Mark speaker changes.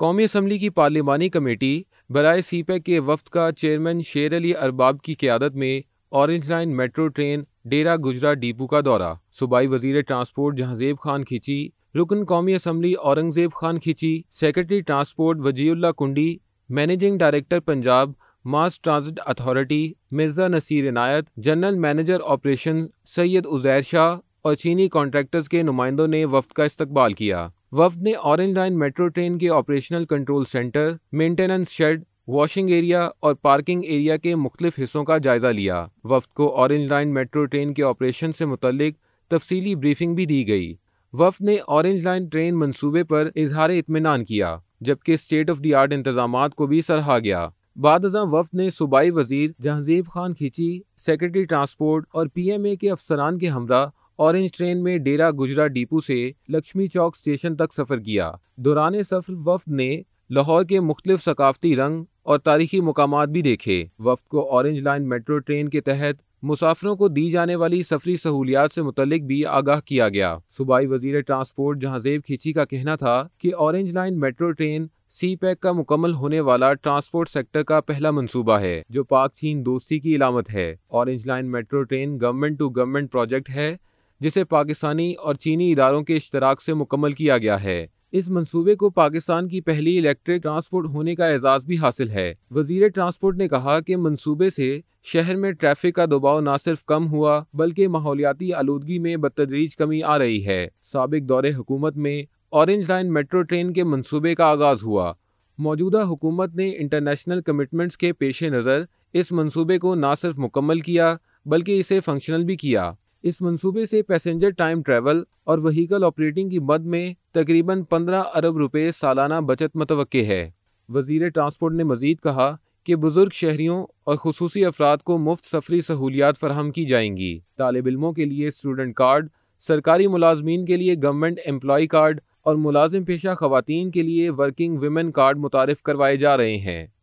Speaker 1: कौमी असम्बली की पार्लिमानी कमेटी बरए सी पैक के वफद का चेयरमैन शेर अली अरबाब की क्यादत में orange line metro train Dera Gujran depot का दौरा सूबाई वजीर ट्रांसपोर्ट जहाँजेब खान खींची रुकन कौमी assembly Aurangzeb Khan Khichi secretary transport Waziullah Kundi managing director Punjab mass transit authority Mirza Naseer Inayat general manager operation Syed Uzair Shah और चीनी कॉन्ट्रैक्टर्स के नुमाइंदों ने वफ्द का इस्तकबाल किया वफ्द ने ऑरेंज लाइन मेट्रो ट्रेन के operational control centre maintenance shed washing area और पार्किंग एरिया के मुख्तलिफ हिस्सों का जायजा लिया वफ्द को ऑरेंज लाइन मेट्रो ट्रेन के ऑपरेशन से मुतलिक तफसीली ब्रीफिंग भी दी गई वफ्द ने ऑरेंज लाइन ट्रेन मनसूबे पर इजहार इतमान किया जबकि स्टेट ऑफ दी आर्ट इंतजाम को भी सराहा गया बाद अजा वफ्द ने सूबाई वजीर जहाजीब खान खींची सेक्रेटरी ट्रांसपोर्ट और पी एम ए के अफसरान के हमरा ऑरेंज ट्रेन में डेरा गुजरा डिपू से लक्ष्मी चौक स्टेशन तक सफर किया दौरान सफर वफ्द ने लाहौर के मुख्तलिफ सकाफती रंग और तारीखी मकाम भी देखे वफ्द को ऑरेंज लाइन मेट्रो ट्रेन के तहत मुसाफरों को दी जाने वाली सफरी सहूलियात से मुतलिक भी आगाह किया गया सूबाई वजीर ट्रांसपोर्ट जहाजेब खींची का कहना था कि orange line metro train CPEC का मुकम्मल होने वाला ट्रांसपोर्ट सेक्टर का पहला मंसूबा है जो पाक चीन दोस्ती की इलामत है orange line metro train government to government project है जिसे पाकिस्तानी और चीनी इदारों के इश्तराक से मुकम्मल किया गया है इस मंसूबे को पाकिस्तान की पहली इलेक्ट्रिक ट्रांसपोर्ट होने का एजाज भी हासिल है वजीर ट्रांसपोर्ट ने कहा कि मंसूबे से शहर में ट्रैफिक का दबाव न सिर्फ कम हुआ बल्कि माहौलियाती आलूदगी में बदतदरीज कमी आ रही है सबक दौरे हुकूमत में ऑरेंज लाइन मेट्रो ट्रेन के मंसूबे का आगाज हुआ मौजूदा हुकूमत ने इंटरनेशनल कमिटमेंट्स के पेश नज़र इस मंसूबे को न सिर्फ मुकम्मल किया बल्कि इसे फंक्शनल भी किया इस मंसूबे से पैसेंजर टाइम ट्रैवल और वहीकल ऑपरेटिंग की मद में तकरीबन 15 अरब रुपए सालाना बचत मतव है वजीर ट्रांसपोर्ट ने मजीद कहा कि बुजुर्ग शहरियों और खसूसी अफराद को मुफ्त सफरी सहूलियात फराहम की जाएंगी तालब इलमों के लिए स्टूडेंट कार्ड सरकारी मुलाजमीन के लिए गवर्नमेंट एम्प्लॉ कार्ड और मुलाजिम पेशा खुवान के लिए वर्किंग वमेन कार्ड मुतारफ़ करवाए जा रहे हैं